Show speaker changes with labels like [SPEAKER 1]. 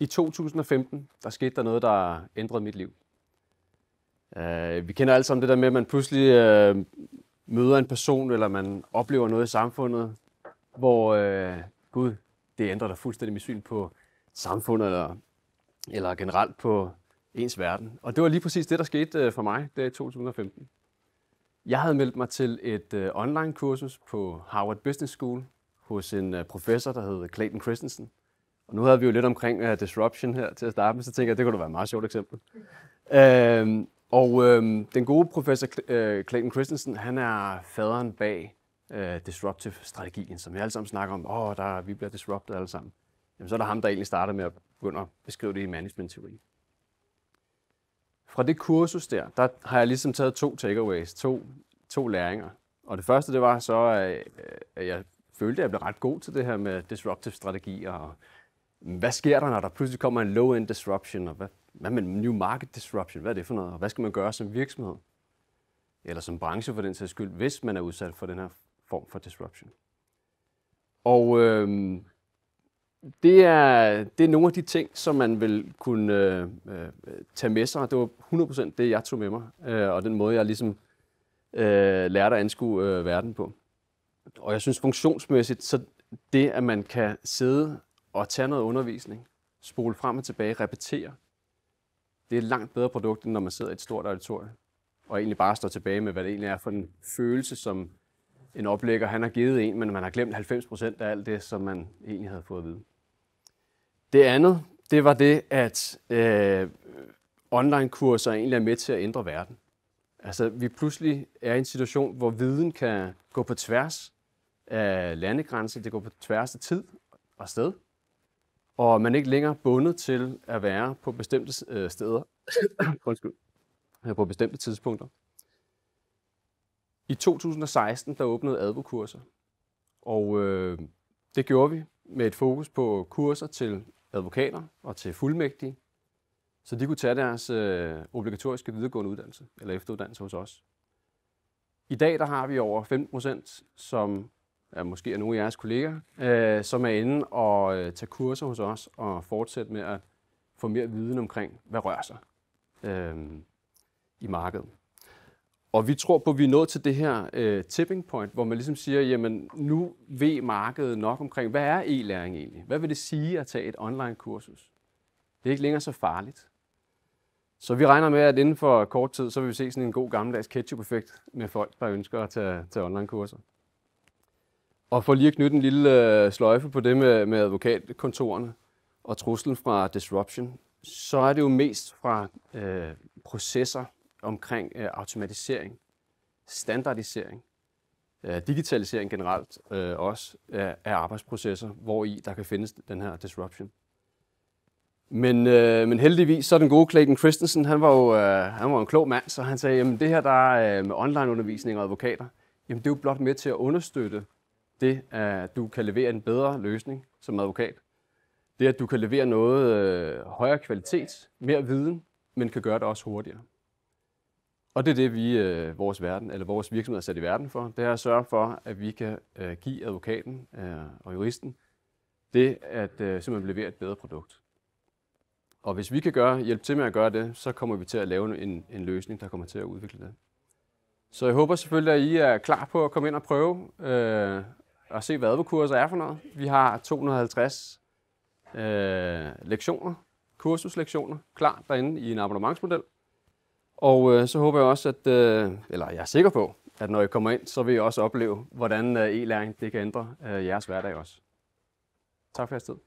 [SPEAKER 1] I 2015, der skete der noget, der ændrede mit liv. Uh, vi kender alle sammen det der med, at man pludselig uh, møder en person, eller man oplever noget i samfundet, hvor uh, Gud, det ændrer dig fuldstændig mit syn på samfundet, eller, eller generelt på ens verden. Og det var lige præcis det, der skete uh, for mig der i 2015. Jeg havde meldt mig til et uh, online kursus på Harvard Business School hos en uh, professor, der hed Clayton Christensen. Og nu havde vi jo lidt omkring uh, disruption her til at starte med, så tænker jeg, det kunne da være et meget sjovt eksempel. Uh, og uh, den gode professor uh, Clayton Christensen, han er faderen bag uh, disruptive-strategien, som vi alle sammen snakker om. Åh, oh, der, vi bliver disrupted alle sammen. Jamen, så er der ham, der egentlig starter med at begynde at beskrive det i management-teori. Fra det kursus der, der har jeg ligesom taget to takeaways, to, to læringer. Og det første, det var så, at jeg følte, at jeg blev ret god til det her med disruptive strategier og hvad sker der, når der pludselig kommer en low-end disruption, og hvad, hvad med en new market disruption? Hvad er det for noget, og hvad skal man gøre som virksomhed? Eller som branche for den sags skyld, hvis man er udsat for den her form for disruption? Og øh, det, er, det er nogle af de ting, som man vil kunne øh, øh, tage med sig. Det var 100% det, jeg tog med mig, øh, og den måde, jeg ligesom øh, lærte at anskue øh, verden på. Og jeg synes funktionsmæssigt, så det, at man kan sidde at tage noget undervisning, spole frem og tilbage, repetere. Det er et langt bedre produkt, end når man sidder i et stort auditorium, og egentlig bare står tilbage med, hvad det egentlig er for en følelse, som en oplægger han har givet en, men man har glemt 90% af alt det, som man egentlig havde fået at vide. Det andet, det var det, at øh, online-kurser egentlig er med til at ændre verden. Altså, vi pludselig er i en situation, hvor viden kan gå på tværs af landegrænser, det går på tværs af tid og sted og man er ikke længere bundet til at være på bestemte øh, steder, undskyld, øh, på bestemte tidspunkter. I 2016 der åbnede advokurser, og øh, det gjorde vi med et fokus på kurser til advokater og til fuldmægtige, så de kunne tage deres øh, obligatoriske videregående uddannelse eller efteruddannelse hos os. I dag der har vi over 15 procent, som måske er nogle af jeres kolleger, øh, som er inde og øh, tage kurser hos os og fortsætte med at få mere viden omkring, hvad rører sig øh, i markedet. Og vi tror på, at vi er nået til det her øh, tipping point, hvor man ligesom siger, jamen nu ved markedet nok omkring, hvad er e-læring egentlig? Hvad vil det sige at tage et online kursus? Det er ikke længere så farligt. Så vi regner med, at inden for kort tid, så vil vi se sådan en god gammeldags ketchup-effekt med folk, der ønsker at tage, tage online-kurser. Og for lige at knytte en lille øh, sløjfe på det med, med advokatkontorerne og truslen fra disruption, så er det jo mest fra øh, processer omkring øh, automatisering, standardisering, øh, digitalisering generelt øh, også øh, af arbejdsprocesser, hvor i der kan findes den her disruption. Men, øh, men heldigvis, så den gode Clayton Christensen, han var jo øh, han var en klog mand, så han sagde, jamen det her der øh, med undervisning og advokater, jamen det er jo blot med til at understøtte det, at du kan levere en bedre løsning som advokat. Det, at du kan levere noget øh, højere kvalitet, mere viden, men kan gøre det også hurtigere. Og det er det, vi, øh, vores, verden, eller vores virksomhed er sat i verden for. Det er at sørge for, at vi kan øh, give advokaten øh, og juristen det at øh, simpelthen levere et bedre produkt. Og hvis vi kan gøre, hjælpe til med at gøre det, så kommer vi til at lave en, en løsning, der kommer til at udvikle det. Så jeg håber selvfølgelig, at I er klar på at komme ind og prøve, øh, og se, hvad advokurser er for noget. Vi har 250 øh, lektioner, kursuslektioner, klar derinde i en abonnementsmodel. Og øh, så håber jeg også, at, øh, eller jeg er sikker på, at når I kommer ind, så vil I også opleve, hvordan øh, e-læring det kan ændre øh, jeres hverdag også. Tak for jeres tid.